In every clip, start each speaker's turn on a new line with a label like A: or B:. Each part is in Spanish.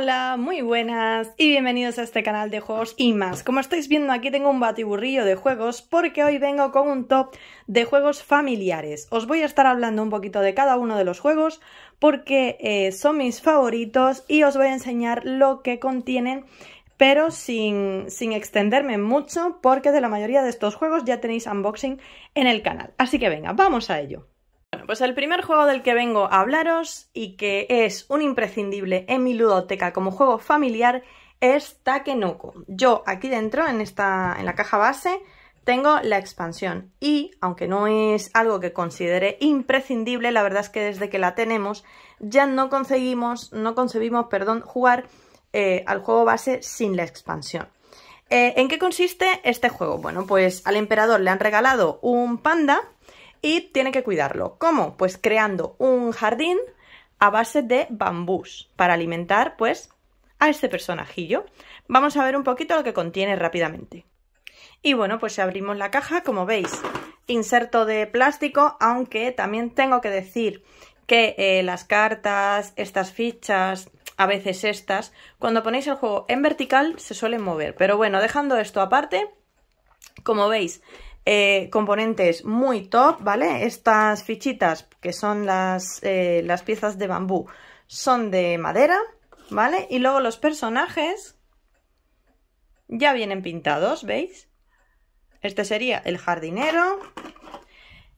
A: Hola, muy buenas y bienvenidos a este canal de juegos y más. Como estáis viendo aquí tengo un batiburrillo de juegos porque hoy vengo con un top de juegos familiares. Os voy a estar hablando un poquito de cada uno de los juegos porque eh, son mis favoritos y os voy a enseñar lo que contienen pero sin, sin extenderme mucho porque de la mayoría de estos juegos ya tenéis unboxing en el canal. Así que venga, vamos a ello pues el primer juego del que vengo a hablaros y que es un imprescindible en mi ludoteca como juego familiar es Takenoko. Yo aquí dentro, en, esta, en la caja base, tengo la expansión y, aunque no es algo que considere imprescindible, la verdad es que desde que la tenemos ya no conseguimos, no concebimos, perdón, jugar eh, al juego base sin la expansión. Eh, ¿En qué consiste este juego? Bueno, pues al emperador le han regalado un panda y tiene que cuidarlo. ¿Cómo? Pues creando un jardín a base de bambús para alimentar pues a este personajillo. Vamos a ver un poquito lo que contiene rápidamente. Y bueno, pues abrimos la caja, como veis, inserto de plástico, aunque también tengo que decir que eh, las cartas, estas fichas, a veces estas, cuando ponéis el juego en vertical se suelen mover. Pero bueno, dejando esto aparte, como veis, eh, componentes muy top, ¿vale? Estas fichitas, que son las, eh, las piezas de bambú, son de madera, ¿vale? Y luego los personajes ya vienen pintados, ¿veis? Este sería el jardinero,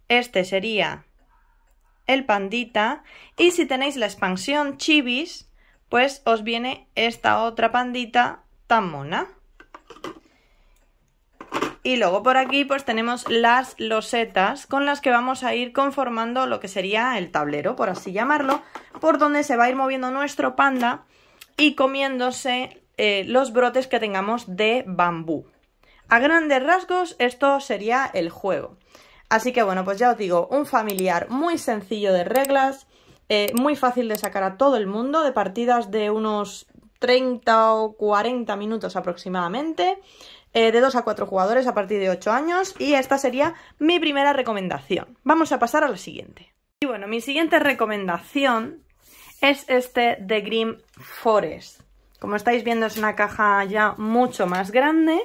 A: este sería el pandita y si tenéis la expansión chibis, pues os viene esta otra pandita tan mona. Y luego por aquí pues tenemos las losetas con las que vamos a ir conformando lo que sería el tablero, por así llamarlo, por donde se va a ir moviendo nuestro panda y comiéndose eh, los brotes que tengamos de bambú. A grandes rasgos esto sería el juego. Así que bueno, pues ya os digo, un familiar muy sencillo de reglas, eh, muy fácil de sacar a todo el mundo, de partidas de unos 30 o 40 minutos aproximadamente. Eh, de 2 a 4 jugadores a partir de 8 años y esta sería mi primera recomendación. Vamos a pasar a la siguiente. Y bueno, mi siguiente recomendación es este de Grim Forest. Como estáis viendo es una caja ya mucho más grande,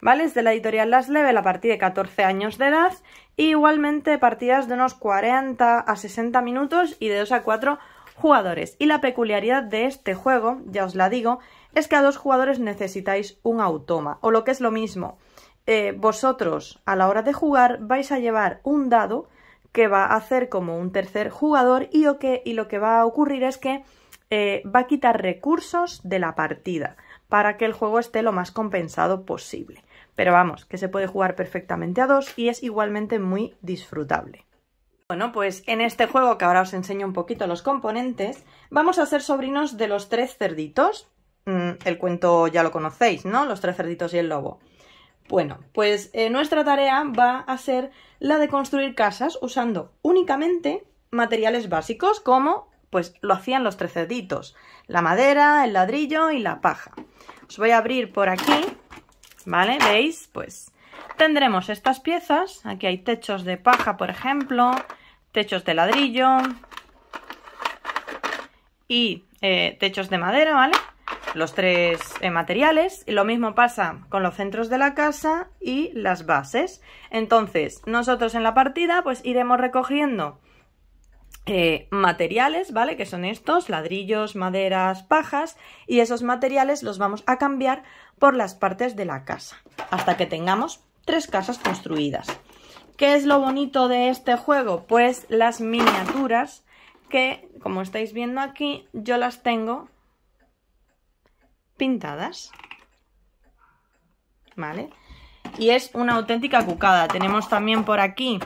A: ¿vale? Es de la editorial Las Level a partir de 14 años de edad igualmente partidas de unos 40 a 60 minutos y de 2 a 4 jugadores. Y la peculiaridad de este juego, ya os la digo, es que a dos jugadores necesitáis un automa, o lo que es lo mismo, eh, vosotros a la hora de jugar vais a llevar un dado que va a hacer como un tercer jugador y, lo que va a ocurrir es que eh, va a quitar recursos de la partida para que el juego esté lo más compensado posible. Pero vamos, que se puede jugar perfectamente a dos y es igualmente muy disfrutable. Bueno, pues en este juego que ahora os enseño un poquito los componentes, vamos a ser sobrinos de los tres cerditos, Mm, el cuento ya lo conocéis, ¿no? Los tres cerditos y el lobo. Bueno, pues eh, nuestra tarea va a ser la de construir casas usando únicamente materiales básicos como pues lo hacían los tres cerditos, la madera, el ladrillo y la paja. Os voy a abrir por aquí, ¿vale? ¿Veis? Pues tendremos estas piezas, aquí hay techos de paja, por ejemplo, techos de ladrillo y eh, techos de madera, ¿vale? los tres eh, materiales y Lo mismo pasa con los centros de la casa y las bases. Entonces, nosotros en la partida pues iremos recogiendo eh, materiales, ¿vale? Que son estos, ladrillos, maderas, pajas, y esos materiales los vamos a cambiar por las partes de la casa, hasta que tengamos tres casas construidas. ¿Qué es lo bonito de este juego? Pues las miniaturas que, como estáis viendo aquí, yo las tengo pintadas. ¿Vale? Y es una auténtica cucada. Tenemos también por aquí,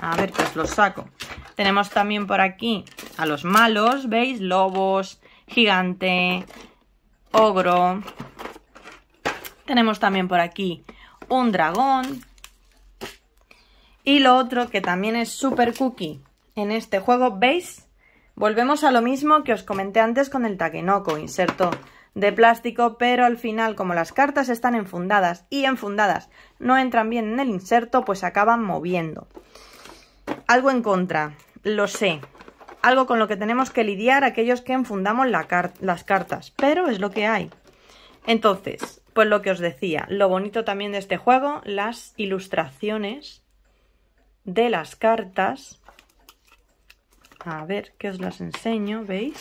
A: a ver que os los saco. Tenemos también por aquí a los malos, ¿veis? Lobos, gigante, ogro. Tenemos también por aquí un dragón. Y lo otro que también es super cookie en este juego, ¿veis? Volvemos a lo mismo que os comenté antes con el takenoko Inserto de plástico, pero al final, como las cartas están enfundadas y enfundadas no entran bien en el inserto, pues acaban moviendo. Algo en contra, lo sé. Algo con lo que tenemos que lidiar aquellos que enfundamos las cartas, pero es lo que hay. Entonces, pues lo que os decía, lo bonito también de este juego, las ilustraciones de las cartas. A ver, que os las enseño, ¿veis?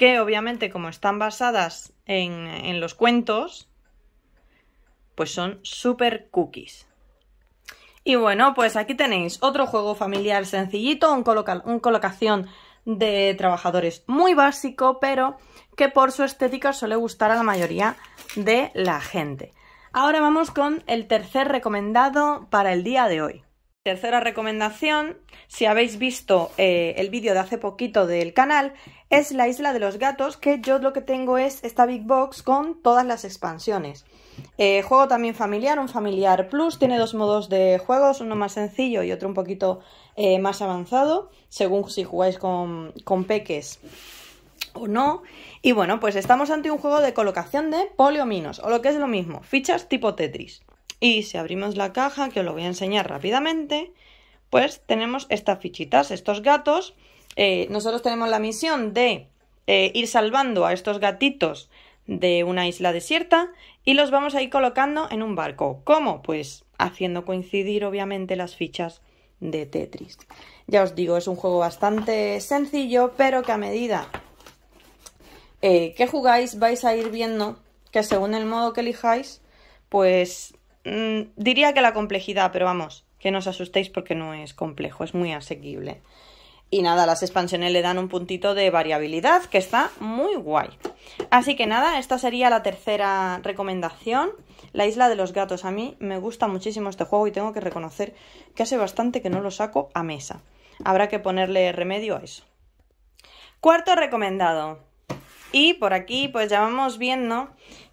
A: que obviamente como están basadas en, los cuentos, pues son super cookies. Y bueno, pues aquí tenéis otro juego familiar sencillito, un colocación de trabajadores muy básico, pero que por su estética suele gustar a la mayoría de la gente. Ahora vamos con el tercer recomendado para el día de hoy. Tercera recomendación, si habéis visto eh, el vídeo de hace poquito del canal, es la isla de los gatos, que yo lo que tengo es esta Big Box con todas las expansiones. Eh, juego también familiar, un familiar plus, tiene dos modos de juegos, uno más sencillo y otro un poquito eh, más avanzado, según si jugáis con, con peques o no. Y bueno, pues estamos ante un juego de colocación de poliominos, o lo que es lo mismo, fichas tipo Tetris. Y si abrimos la caja, que os lo voy a enseñar rápidamente, pues tenemos estas fichitas, estos gatos. Eh, nosotros tenemos la misión de eh, ir salvando a estos gatitos de una isla desierta y los vamos a ir colocando en un barco. ¿Cómo? Pues haciendo coincidir obviamente las fichas de Tetris. Ya os digo, es un juego bastante sencillo, pero que a medida eh, que jugáis vais a ir viendo que según el modo que elijáis, pues Mm, diría que la complejidad, pero vamos, que no os asustéis porque no es complejo, es muy asequible. Y nada, las expansiones le dan un puntito de variabilidad que está muy guay. Así que nada, esta sería la tercera recomendación. La isla de los gatos. A mí me gusta muchísimo este juego y tengo que reconocer que hace bastante que no lo saco a mesa. Habrá que ponerle remedio a eso. Cuarto recomendado. Y por aquí pues ya vamos viendo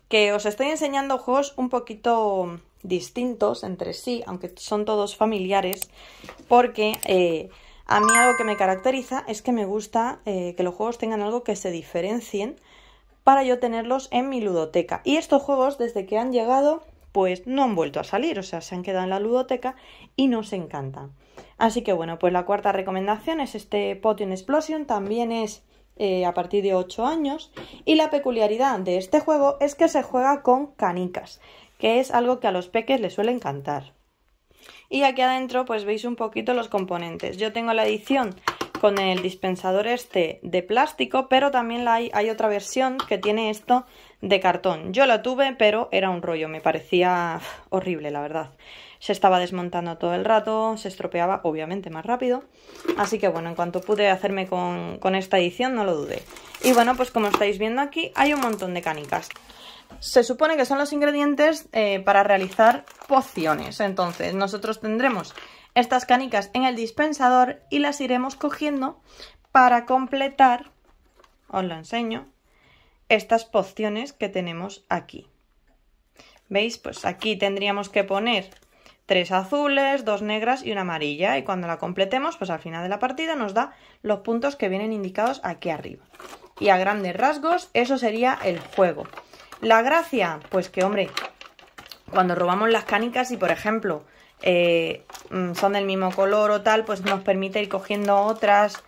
A: que os estoy enseñando juegos un poquito distintos entre sí, aunque son todos familiares, porque eh, a mí algo que me caracteriza es que me gusta eh, que los juegos tengan algo que se diferencien para yo tenerlos en mi ludoteca. Y estos juegos, desde que han llegado, pues no han vuelto a salir, o sea, se han quedado en la ludoteca y nos encantan. Así que bueno, pues la cuarta recomendación es este Potion Explosion, también es eh, a partir de 8 años y la peculiaridad de este juego es que se juega con canicas, que es algo que a los peques les suele encantar. Y aquí adentro pues veis un poquito los componentes. Yo tengo la edición con el dispensador este de plástico, pero también hay, otra versión que tiene esto de cartón. Yo la tuve, pero era un rollo, me parecía horrible, la verdad. Se estaba desmontando todo el rato, se estropeaba obviamente más rápido. Así que bueno, en cuanto pude hacerme con, con esta edición, no lo dudé. Y bueno, pues como estáis viendo aquí, hay un montón de canicas se supone que son los ingredientes eh, para realizar pociones. Entonces, nosotros tendremos estas canicas en el dispensador y las iremos cogiendo para completar, os lo enseño, estas pociones que tenemos aquí. ¿Veis? Pues aquí tendríamos que poner tres azules, dos negras y una amarilla. Y cuando la completemos, pues al final de la partida nos da los puntos que vienen indicados aquí arriba. Y a grandes rasgos, eso sería el juego. La gracia, pues que hombre, cuando robamos las canicas y por ejemplo eh, mm, son del mismo color o tal, pues nos permite ir cogiendo otras.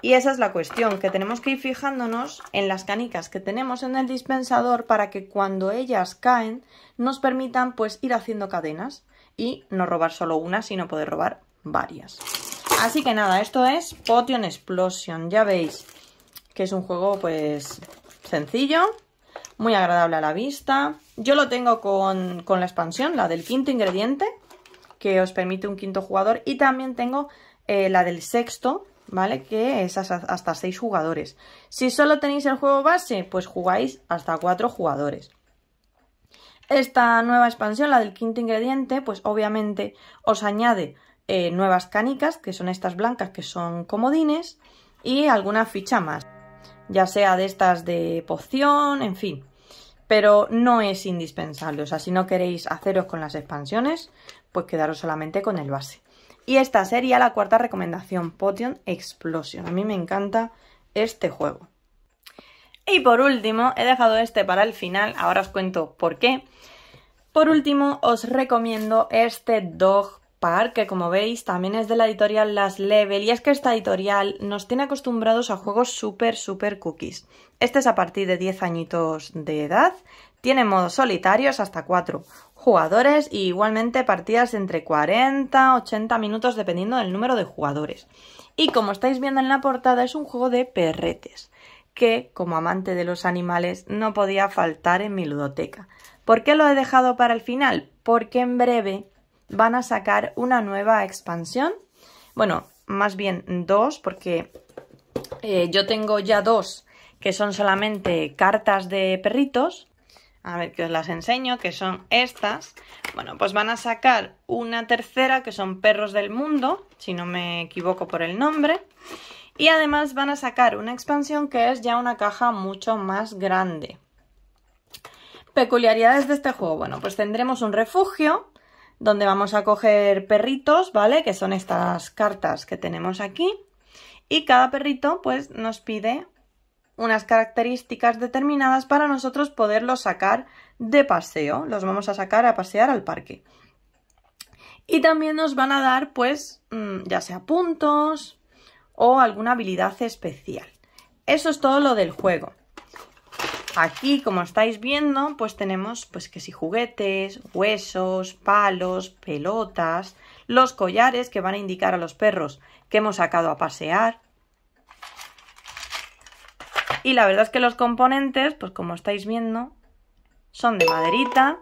A: Y esa es la cuestión, que tenemos que ir fijándonos en las canicas que tenemos en el dispensador para que cuando ellas caen nos permitan pues ir haciendo cadenas y no robar solo una, sino poder robar varias. Así que nada, esto es Potion Explosion, ya veis que es un juego pues sencillo, muy agradable a la vista. Yo lo tengo con, la expansión, la del quinto ingrediente, que os permite un quinto jugador. Y también tengo eh, la del sexto, ¿vale? Que es hasta seis jugadores. Si solo tenéis el juego base, pues jugáis hasta cuatro jugadores. Esta nueva expansión, la del quinto ingrediente, pues obviamente os añade eh, nuevas canicas, que son estas blancas que son comodines, y alguna ficha más, ya sea de estas de poción, en fin pero no es indispensable. O sea, si no queréis haceros con las expansiones, pues quedaros solamente con el base. Y esta sería la cuarta recomendación, Potion Explosion. A mí me encanta este juego. Y por último, he dejado este para el final, ahora os cuento por qué. Por último, os recomiendo este Dog que como veis también es de la editorial Las Level, y es que esta editorial nos tiene acostumbrados a juegos súper, súper cookies. Este es a partir de 10 añitos de edad, tiene modos solitarios hasta 4 jugadores y igualmente partidas entre 40, 80 minutos dependiendo del número de jugadores. Y como estáis viendo en la portada es un juego de perretes, que como amante de los animales no podía faltar en mi ludoteca. ¿Por qué lo he dejado para el final? Porque en breve van a sacar una nueva expansión. Bueno, más bien dos, porque eh, yo tengo ya dos que son solamente cartas de perritos. A ver que os las enseño, que son estas. Bueno, pues van a sacar una tercera, que son Perros del Mundo, si no me equivoco por el nombre. Y además van a sacar una expansión que es ya una caja mucho más grande. Peculiaridades de este juego. Bueno, pues tendremos un refugio, donde vamos a coger perritos, ¿vale? Que son estas cartas que tenemos aquí. Y cada perrito, pues, nos pide unas características determinadas para nosotros poderlos sacar de paseo. Los vamos a sacar a pasear al parque. Y también nos van a dar, pues, mm, ya sea puntos o alguna habilidad especial. Eso es todo lo del juego. Aquí, como estáis viendo, pues tenemos pues que si juguetes, huesos, palos, pelotas, los collares que van a indicar a los perros que hemos sacado a pasear. Y la verdad es que los componentes, pues como estáis viendo, son de maderita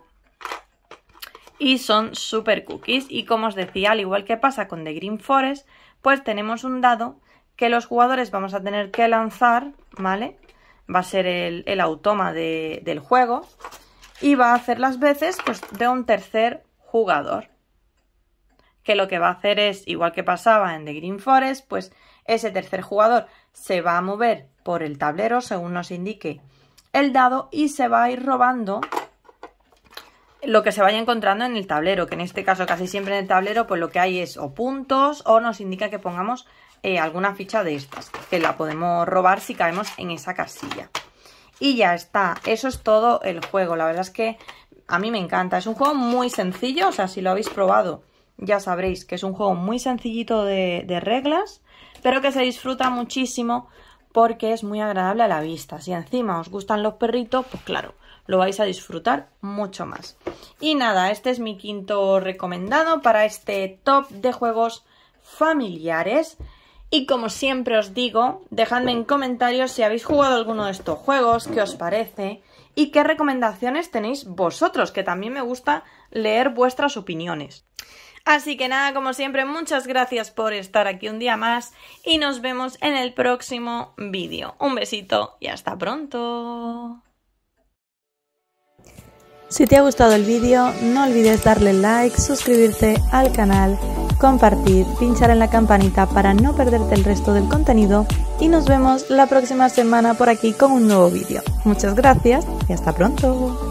A: y son super cookies. Y como os decía, al igual que pasa con The Green Forest, pues tenemos un dado que los jugadores vamos a tener que lanzar, ¿vale? va a ser el, automa del juego y va a hacer las veces pues, de un tercer jugador que lo que va a hacer es, igual que pasaba en The Green Forest, pues ese tercer jugador se va a mover por el tablero según nos indique el dado y se va a ir robando lo que se vaya encontrando en el tablero, que en este caso casi siempre en el tablero pues lo que hay es o puntos o nos indica que pongamos eh, alguna ficha de estas, que la podemos robar si caemos en esa casilla. Y ya está, eso es todo el juego, la verdad es que a mí me encanta, es un juego muy sencillo, o sea, si lo habéis probado ya sabréis que es un juego muy sencillito de, de reglas, pero que se disfruta muchísimo porque es muy agradable a la vista. Si encima os gustan los perritos, pues claro, lo vais a disfrutar mucho más. Y nada, este es mi quinto recomendado para este top de juegos familiares. Y como siempre os digo, dejadme en comentarios si habéis jugado alguno de estos juegos, qué os parece y qué recomendaciones tenéis vosotros, que también me gusta leer vuestras opiniones. Así que nada, como siempre, muchas gracias por estar aquí un día más y nos vemos en el próximo vídeo. Un besito y hasta pronto. Si te ha gustado el vídeo, no olvides darle like, suscribirte al canal compartir, pinchar en la campanita para no perderte el resto del contenido y nos vemos la próxima semana por aquí con un nuevo vídeo. Muchas gracias y hasta pronto.